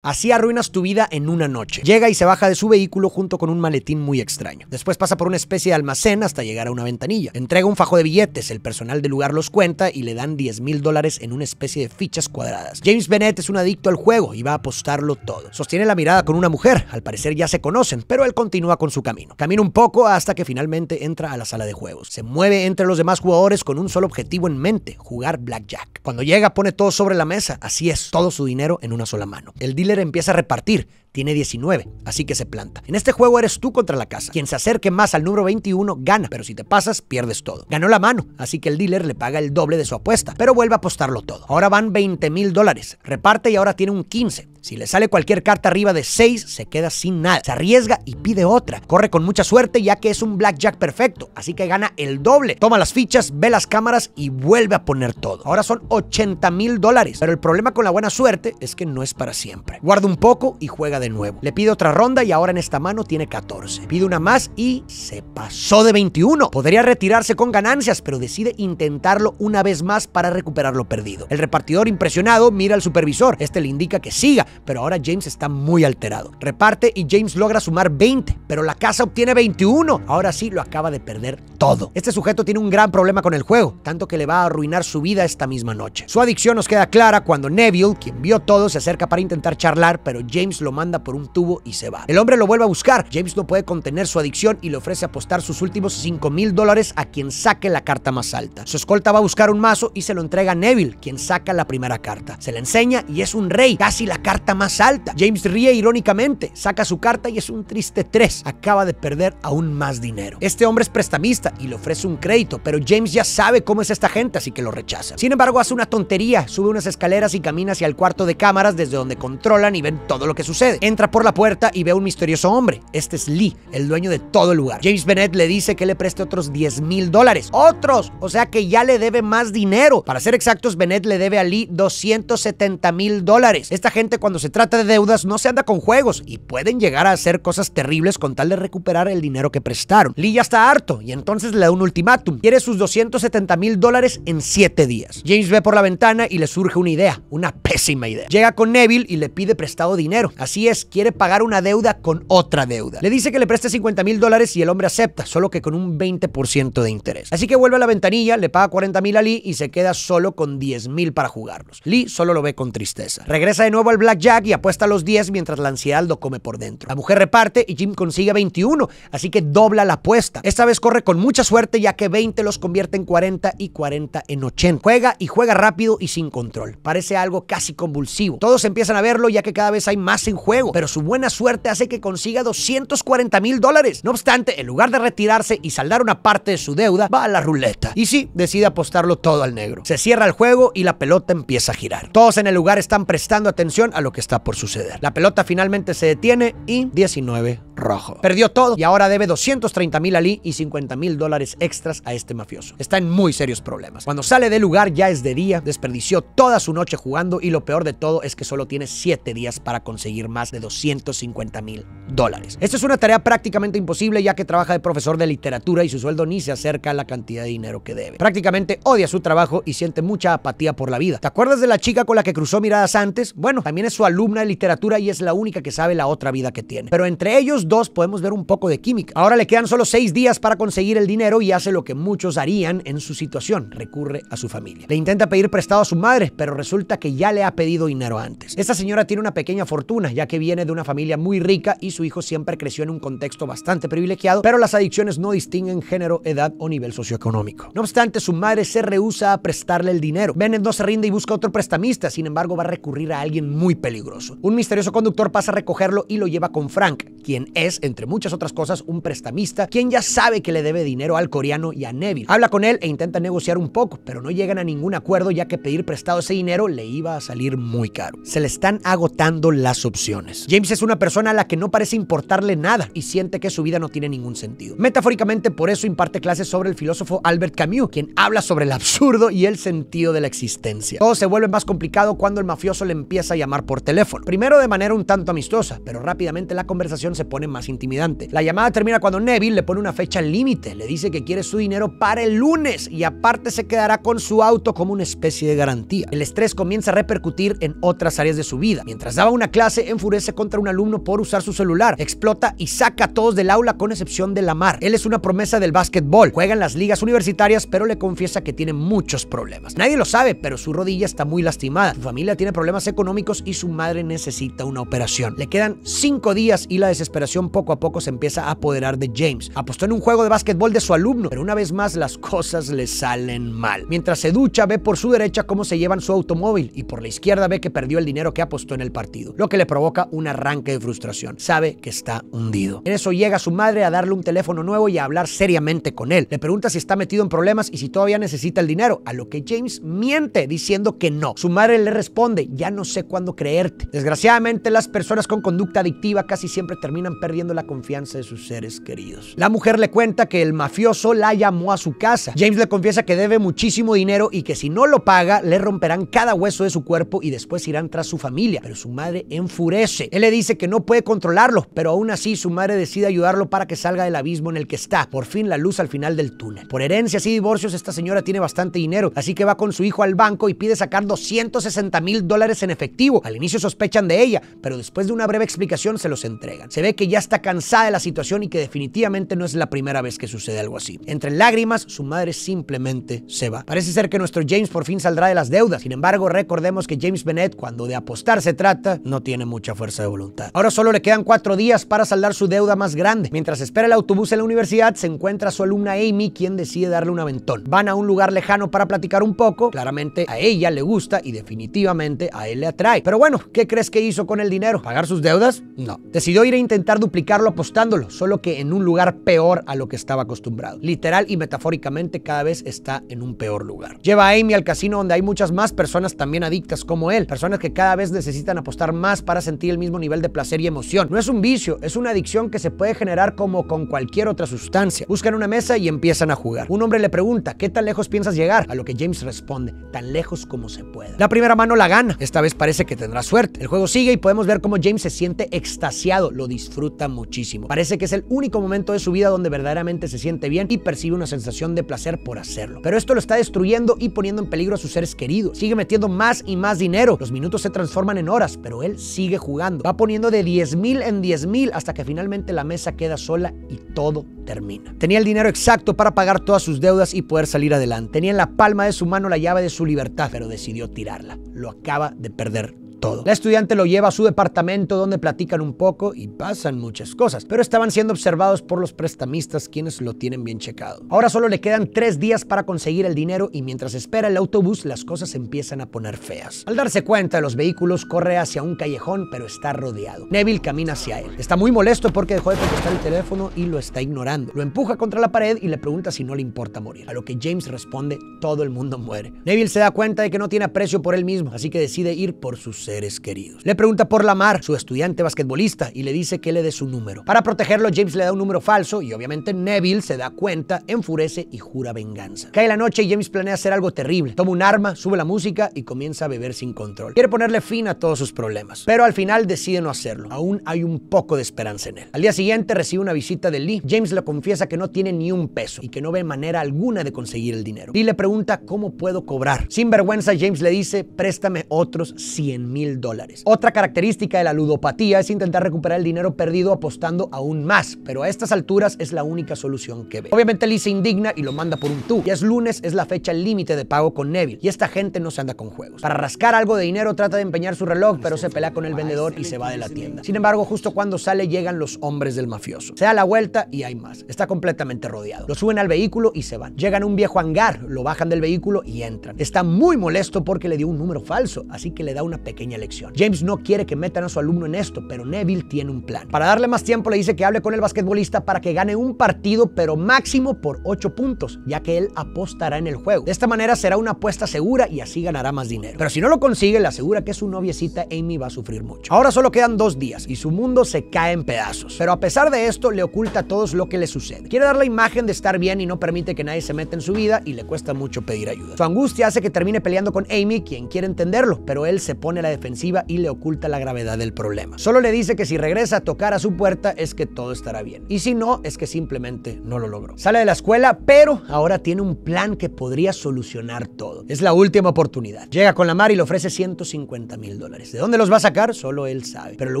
Así arruinas tu vida en una noche. Llega y se baja de su vehículo junto con un maletín muy extraño. Después pasa por una especie de almacén hasta llegar a una ventanilla. Entrega un fajo de billetes, el personal del lugar los cuenta y le dan 10 mil dólares en una especie de fichas cuadradas. James Bennett es un adicto al juego y va a apostarlo todo. Sostiene la mirada con una mujer, al parecer ya se conocen, pero él continúa con su camino. Camina un poco hasta que finalmente entra a la sala de juegos. Se mueve entre los demás jugadores con un solo objetivo en mente, jugar blackjack. Cuando llega pone todo sobre la mesa, así es, todo su dinero en una sola mano. El empieza a repartir tiene 19, así que se planta. En este juego eres tú contra la casa. Quien se acerque más al número 21 gana, pero si te pasas, pierdes todo. Ganó la mano, así que el dealer le paga el doble de su apuesta, pero vuelve a apostarlo todo. Ahora van 20 mil dólares, reparte y ahora tiene un 15. Si le sale cualquier carta arriba de 6, se queda sin nada. Se arriesga y pide otra. Corre con mucha suerte ya que es un blackjack perfecto, así que gana el doble. Toma las fichas, ve las cámaras y vuelve a poner todo. Ahora son 80 mil dólares, pero el problema con la buena suerte es que no es para siempre. Guarda un poco y juega de nuevo. Le pide otra ronda y ahora en esta mano tiene 14. Pide una más y se pasó de 21. Podría retirarse con ganancias, pero decide intentarlo una vez más para recuperar lo perdido. El repartidor impresionado mira al supervisor. Este le indica que siga, pero ahora James está muy alterado. Reparte y James logra sumar 20, pero la casa obtiene 21. Ahora sí lo acaba de perder todo. Este sujeto tiene un gran problema con el juego, tanto que le va a arruinar su vida esta misma noche. Su adicción nos queda clara cuando Neville, quien vio todo, se acerca para intentar charlar, pero James lo manda por un tubo y se va. El hombre lo vuelve a buscar. James no puede contener su adicción y le ofrece apostar sus últimos 5 mil dólares a quien saque la carta más alta. Su escolta va a buscar un mazo y se lo entrega a Neville, quien saca la primera carta. Se la enseña y es un rey, casi la carta más alta. James ríe irónicamente, saca su carta y es un triste 3. Acaba de perder aún más dinero. Este hombre es prestamista y le ofrece un crédito, pero James ya sabe cómo es esta gente, así que lo rechaza. Sin embargo, hace una tontería, sube unas escaleras y camina hacia el cuarto de cámaras desde donde controlan y ven todo lo que sucede entra por la puerta y ve a un misterioso hombre. Este es Lee, el dueño de todo el lugar. James Bennett le dice que le preste otros 10 mil dólares. ¡Otros! O sea que ya le debe más dinero. Para ser exactos, Bennett le debe a Lee 270 mil dólares. Esta gente cuando se trata de deudas no se anda con juegos y pueden llegar a hacer cosas terribles con tal de recuperar el dinero que prestaron. Lee ya está harto y entonces le da un ultimátum. Quiere sus 270 mil dólares en 7 días. James ve por la ventana y le surge una idea, una pésima idea. Llega con Neville y le pide prestado dinero. Así quiere pagar una deuda con otra deuda. Le dice que le preste 50 mil dólares y el hombre acepta, solo que con un 20% de interés. Así que vuelve a la ventanilla, le paga 40 mil a Lee y se queda solo con 10 mil para jugarlos. Lee solo lo ve con tristeza. Regresa de nuevo al blackjack y apuesta los 10 mientras la ansiedad lo come por dentro. La mujer reparte y Jim consigue 21, así que dobla la apuesta. Esta vez corre con mucha suerte ya que 20 los convierte en 40 y 40 en 80. Juega y juega rápido y sin control. Parece algo casi convulsivo. Todos empiezan a verlo ya que cada vez hay más en juego pero su buena suerte hace que consiga 240 mil dólares. No obstante, en lugar de retirarse y saldar una parte de su deuda, va a la ruleta. Y sí, decide apostarlo todo al negro. Se cierra el juego y la pelota empieza a girar. Todos en el lugar están prestando atención a lo que está por suceder. La pelota finalmente se detiene y 19 rojo. Perdió todo y ahora debe 230 mil Lee y 50 mil dólares extras a este mafioso. Está en muy serios problemas. Cuando sale del lugar ya es de día, desperdició toda su noche jugando y lo peor de todo es que solo tiene 7 días para conseguir más de 250 mil dólares. Esta es una tarea prácticamente imposible ya que trabaja de profesor de literatura y su sueldo ni se acerca a la cantidad de dinero que debe. Prácticamente odia su trabajo y siente mucha apatía por la vida. ¿Te acuerdas de la chica con la que cruzó miradas antes? Bueno, también es su alumna de literatura y es la única que sabe la otra vida que tiene. Pero entre ellos dos podemos ver un poco de química. Ahora le quedan solo seis días para conseguir el dinero y hace lo que muchos harían en su situación, recurre a su familia. Le intenta pedir prestado a su madre, pero resulta que ya le ha pedido dinero antes. Esta señora tiene una pequeña fortuna, ya que viene de una familia muy rica y su hijo siempre creció en un contexto bastante privilegiado, pero las adicciones no distinguen género, edad o nivel socioeconómico. No obstante, su madre se rehúsa a prestarle el dinero. Bennett no se rinde y busca otro prestamista, sin embargo va a recurrir a alguien muy peligroso. Un misterioso conductor pasa a recogerlo y lo lleva con Frank, quien es, entre muchas otras cosas, un prestamista, quien ya sabe que le debe dinero al coreano y a Neville. Habla con él e intenta negociar un poco, pero no llegan a ningún acuerdo ya que pedir prestado ese dinero le iba a salir muy caro. Se le están agotando las opciones. James es una persona a la que no parece importarle nada y siente que su vida no tiene ningún sentido. Metafóricamente, por eso imparte clases sobre el filósofo Albert Camus, quien habla sobre el absurdo y el sentido de la existencia. Todo se vuelve más complicado cuando el mafioso le empieza a llamar por teléfono. Primero de manera un tanto amistosa, pero rápidamente la conversación se pone más intimidante. La llamada termina cuando Neville le pone una fecha límite, le dice que quiere su dinero para el lunes y aparte se quedará con su auto como una especie de garantía. El estrés comienza a repercutir en otras áreas de su vida. Mientras daba una clase en ese contra un alumno por usar su celular, explota y saca a todos del aula con excepción de Lamar. Él es una promesa del básquetbol, juega en las ligas universitarias, pero le confiesa que tiene muchos problemas. Nadie lo sabe, pero su rodilla está muy lastimada. Su familia tiene problemas económicos y su madre necesita una operación. Le quedan cinco días y la desesperación poco a poco se empieza a apoderar de James. Apostó en un juego de básquetbol de su alumno, pero una vez más las cosas le salen mal. Mientras se ducha, ve por su derecha cómo se llevan su automóvil y por la izquierda ve que perdió el dinero que apostó en el partido, lo que le provoca un arranque de frustración. Sabe que está hundido. En eso llega su madre a darle un teléfono nuevo y a hablar seriamente con él. Le pregunta si está metido en problemas y si todavía necesita el dinero, a lo que James miente diciendo que no. Su madre le responde, ya no sé cuándo creerte. Desgraciadamente las personas con conducta adictiva casi siempre terminan perdiendo la confianza de sus seres queridos. La mujer le cuenta que el mafioso la llamó a su casa. James le confiesa que debe muchísimo dinero y que si no lo paga le romperán cada hueso de su cuerpo y después irán tras su familia. Pero su madre enfurece él le dice que no puede controlarlo, pero aún así su madre decide ayudarlo para que salga del abismo en el que está. Por fin la luz al final del túnel. Por herencias y divorcios, esta señora tiene bastante dinero, así que va con su hijo al banco y pide sacar 260 mil dólares en efectivo. Al inicio sospechan de ella, pero después de una breve explicación se los entregan. Se ve que ya está cansada de la situación y que definitivamente no es la primera vez que sucede algo así. Entre lágrimas, su madre simplemente se va. Parece ser que nuestro James por fin saldrá de las deudas. Sin embargo, recordemos que James Bennett, cuando de apostar se trata, no tiene mucha fuerza de voluntad. Ahora solo le quedan cuatro días para saldar su deuda más grande. Mientras espera el autobús en la universidad, se encuentra su alumna Amy, quien decide darle un aventón. Van a un lugar lejano para platicar un poco. Claramente a ella le gusta y definitivamente a él le atrae. Pero bueno, ¿qué crees que hizo con el dinero? ¿Pagar sus deudas? No. Decidió ir a intentar duplicarlo apostándolo, solo que en un lugar peor a lo que estaba acostumbrado. Literal y metafóricamente cada vez está en un peor lugar. Lleva a Amy al casino donde hay muchas más personas también adictas como él, personas que cada vez necesitan apostar más para sentir el mismo nivel de placer y emoción. No es un vicio, es una adicción que se puede generar como con cualquier otra sustancia. Buscan una mesa y empiezan a jugar. Un hombre le pregunta, ¿qué tan lejos piensas llegar? A lo que James responde, tan lejos como se pueda. La primera mano la gana. Esta vez parece que tendrá suerte. El juego sigue y podemos ver cómo James se siente extasiado, lo disfruta muchísimo. Parece que es el único momento de su vida donde verdaderamente se siente bien y percibe una sensación de placer por hacerlo. Pero esto lo está destruyendo y poniendo en peligro a sus seres queridos. Sigue metiendo más y más dinero. Los minutos se transforman en horas, pero él sigue jugando Va poniendo de 10 mil en 10 mil hasta que finalmente la mesa queda sola y todo termina. Tenía el dinero exacto para pagar todas sus deudas y poder salir adelante. Tenía en la palma de su mano la llave de su libertad, pero decidió tirarla. Lo acaba de perder todo. La estudiante lo lleva a su departamento donde platican un poco y pasan muchas cosas, pero estaban siendo observados por los prestamistas quienes lo tienen bien checado. Ahora solo le quedan tres días para conseguir el dinero y mientras espera el autobús las cosas empiezan a poner feas. Al darse cuenta de los vehículos corre hacia un callejón pero está rodeado. Neville camina hacia él. Está muy molesto porque dejó de contestar el teléfono y lo está ignorando. Lo empuja contra la pared y le pregunta si no le importa morir. A lo que James responde, todo el mundo muere. Neville se da cuenta de que no tiene aprecio por él mismo, así que decide ir por sus seres queridos. Le pregunta por Lamar, su estudiante basquetbolista, y le dice que le dé su número. Para protegerlo, James le da un número falso y obviamente Neville se da cuenta, enfurece y jura venganza. Cae la noche y James planea hacer algo terrible. Toma un arma, sube la música y comienza a beber sin control. Quiere ponerle fin a todos sus problemas, pero al final decide no hacerlo. Aún hay un poco de esperanza en él. Al día siguiente recibe una visita de Lee. James le confiesa que no tiene ni un peso y que no ve manera alguna de conseguir el dinero. Lee le pregunta cómo puedo cobrar. Sin vergüenza, James le dice, préstame otros 100 mil dólares. Otra característica de la ludopatía es intentar recuperar el dinero perdido apostando aún más, pero a estas alturas es la única solución que ve. Obviamente Lee se indigna y lo manda por un tú. Y es lunes, es la fecha límite de pago con Neville, y esta gente no se anda con juegos. Para rascar algo de dinero trata de empeñar su reloj, pero se pelea con el vendedor y se va de la tienda. Sin embargo, justo cuando sale llegan los hombres del mafioso. Se da la vuelta y hay más. Está completamente rodeado. Lo suben al vehículo y se van. Llegan a un viejo hangar, lo bajan del vehículo y entran. Está muy molesto porque le dio un número falso, así que le da una pequeña elección. James no quiere que metan a su alumno en esto, pero Neville tiene un plan. Para darle más tiempo, le dice que hable con el basquetbolista para que gane un partido, pero máximo por 8 puntos, ya que él apostará en el juego. De esta manera será una apuesta segura y así ganará más dinero. Pero si no lo consigue, le asegura que su noviecita Amy va a sufrir mucho. Ahora solo quedan dos días y su mundo se cae en pedazos. Pero a pesar de esto, le oculta a todos lo que le sucede. Quiere dar la imagen de estar bien y no permite que nadie se meta en su vida y le cuesta mucho pedir ayuda. Su angustia hace que termine peleando con Amy, quien quiere entenderlo, pero él se pone a la defensiva y le oculta la gravedad del problema. Solo le dice que si regresa a tocar a su puerta es que todo estará bien. Y si no, es que simplemente no lo logró. Sale de la escuela, pero ahora tiene un plan que podría solucionar todo. Es la última oportunidad. Llega con Lamar y le ofrece 150 mil dólares. ¿De dónde los va a sacar? Solo él sabe. Pero lo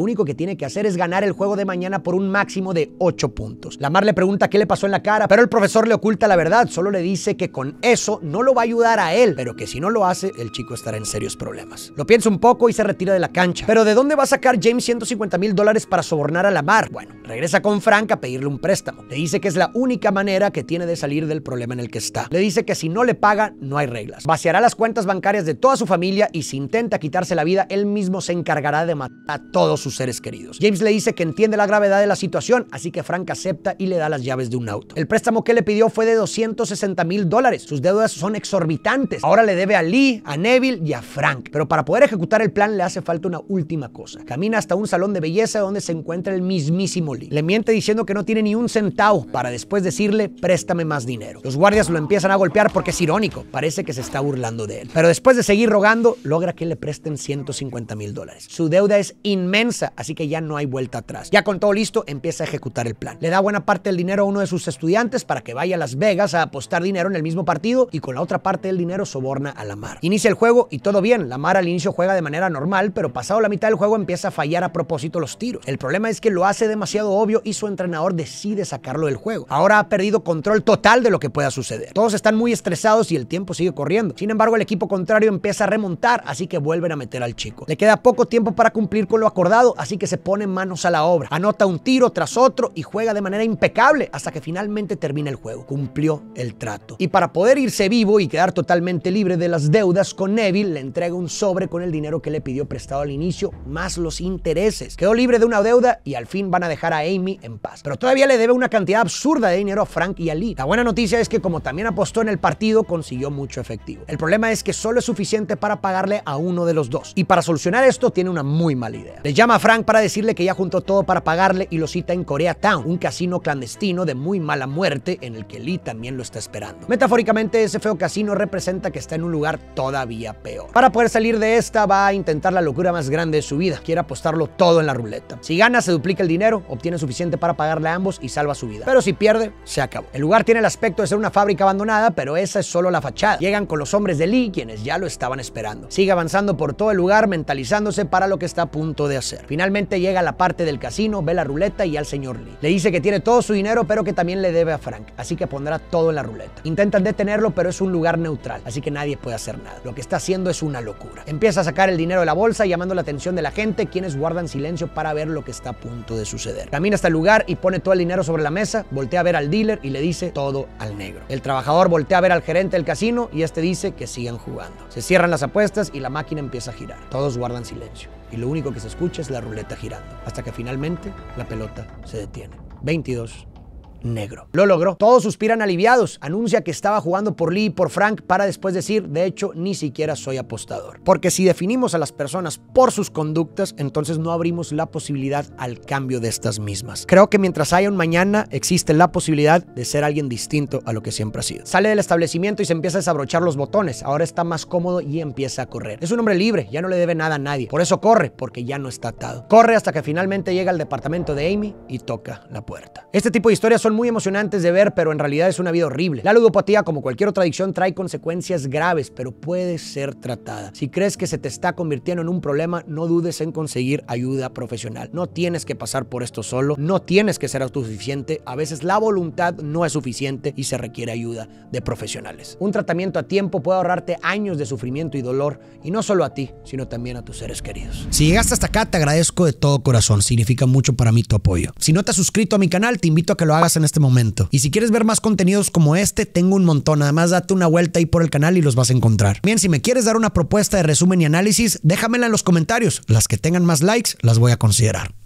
único que tiene que hacer es ganar el juego de mañana por un máximo de 8 puntos. Lamar le pregunta qué le pasó en la cara, pero el profesor le oculta la verdad. Solo le dice que con eso no lo va a ayudar a él, pero que si no lo hace, el chico estará en serios problemas. Lo piensa un poco y se retira de la cancha. Pero ¿de dónde va a sacar James 150 mil dólares para sobornar a la Mar? Bueno, regresa con Frank a pedirle un préstamo. Le dice que es la única manera que tiene de salir del problema en el que está. Le dice que si no le paga, no hay reglas. Vaciará las cuentas bancarias de toda su familia y si intenta quitarse la vida, él mismo se encargará de matar a todos sus seres queridos. James le dice que entiende la gravedad de la situación, así que Frank acepta y le da las llaves de un auto. El préstamo que le pidió fue de 260 mil dólares. Sus deudas son exorbitantes. Ahora le debe a Lee, a Neville y a Frank. Pero para poder ejecutar el plan le hace falta una última cosa. Camina hasta un salón de belleza donde se encuentra el mismísimo Lee. Le miente diciendo que no tiene ni un centavo para después decirle, préstame más dinero. Los guardias lo empiezan a golpear porque es irónico, parece que se está burlando de él. Pero después de seguir rogando, logra que le presten 150 mil dólares. Su deuda es inmensa, así que ya no hay vuelta atrás. Ya con todo listo, empieza a ejecutar el plan. Le da buena parte del dinero a uno de sus estudiantes para que vaya a Las Vegas a apostar dinero en el mismo partido y con la otra parte del dinero soborna a la Mar. Inicia el juego y todo bien. La Mar al inicio juega de manera normal, pero pasado la mitad del juego empieza a fallar a propósito los tiros. El problema es que lo hace demasiado obvio y su entrenador decide sacarlo del juego. Ahora ha perdido control total de lo que pueda suceder. Todos están muy estresados y el tiempo sigue corriendo. Sin embargo, el equipo contrario empieza a remontar, así que vuelven a meter al chico. Le queda poco tiempo para cumplir con lo acordado, así que se pone manos a la obra. Anota un tiro tras otro y juega de manera impecable hasta que finalmente termina el juego. Cumplió el trato. Y para poder irse vivo y quedar totalmente libre de las deudas con Neville, le entrega un sobre con el dinero que le pidió prestado al inicio, más los intereses. Quedó libre de una deuda y al fin van a dejar a Amy en paz. Pero todavía le debe una cantidad absurda de dinero a Frank y a Lee. La buena noticia es que como también apostó en el partido, consiguió mucho efectivo. El problema es que solo es suficiente para pagarle a uno de los dos. Y para solucionar esto tiene una muy mala idea. Le llama a Frank para decirle que ya juntó todo para pagarle y lo cita en Corea Town, un casino clandestino de muy mala muerte en el que Lee también lo está esperando. Metafóricamente, ese feo casino representa que está en un lugar todavía peor. Para poder salir de esta va a intentar la locura más grande de su vida. Quiere apostarlo todo en la ruleta. Si gana, se duplica el dinero, obtiene suficiente para pagarle a ambos y salva su vida. Pero si pierde, se acabó. El lugar tiene el aspecto de ser una fábrica abandonada, pero esa es solo la fachada. Llegan con los hombres de Lee, quienes ya lo estaban esperando. Sigue avanzando por todo el lugar, mentalizándose para lo que está a punto de hacer. Finalmente llega a la parte del casino, ve la ruleta y al señor Lee. Le dice que tiene todo su dinero, pero que también le debe a Frank, así que pondrá todo en la ruleta. Intentan detenerlo, pero es un lugar neutral, así que nadie puede hacer nada. Lo que está haciendo es una locura. Empieza a sacar el dinero de la bolsa, llamando la atención de la gente, quienes guardan silencio para ver lo que está a punto de suceder. Camina hasta el lugar y pone todo el dinero sobre la mesa, voltea a ver al dealer y le dice todo al negro. El trabajador voltea a ver al gerente del casino y este dice que sigan jugando. Se cierran las apuestas y la máquina empieza a girar. Todos guardan silencio y lo único que se escucha es la ruleta girando, hasta que finalmente la pelota se detiene. 22 negro. Lo logró. Todos suspiran aliviados. Anuncia que estaba jugando por Lee y por Frank para después decir, de hecho, ni siquiera soy apostador. Porque si definimos a las personas por sus conductas, entonces no abrimos la posibilidad al cambio de estas mismas. Creo que mientras haya un mañana, existe la posibilidad de ser alguien distinto a lo que siempre ha sido. Sale del establecimiento y se empieza a desabrochar los botones. Ahora está más cómodo y empieza a correr. Es un hombre libre, ya no le debe nada a nadie. Por eso corre, porque ya no está atado. Corre hasta que finalmente llega al departamento de Amy y toca la puerta. Este tipo de historias son muy emocionantes de ver, pero en realidad es una vida horrible. La ludopatía, como cualquier otra adicción, trae consecuencias graves, pero puede ser tratada. Si crees que se te está convirtiendo en un problema, no dudes en conseguir ayuda profesional. No tienes que pasar por esto solo, no tienes que ser autosuficiente. A veces la voluntad no es suficiente y se requiere ayuda de profesionales. Un tratamiento a tiempo puede ahorrarte años de sufrimiento y dolor, y no solo a ti, sino también a tus seres queridos. Si llegaste hasta acá, te agradezco de todo corazón. Significa mucho para mí tu apoyo. Si no te has suscrito a mi canal, te invito a que lo hagas en este momento. Y si quieres ver más contenidos como este, tengo un montón. Además, date una vuelta ahí por el canal y los vas a encontrar. Bien, si me quieres dar una propuesta de resumen y análisis, déjamela en los comentarios. Las que tengan más likes las voy a considerar.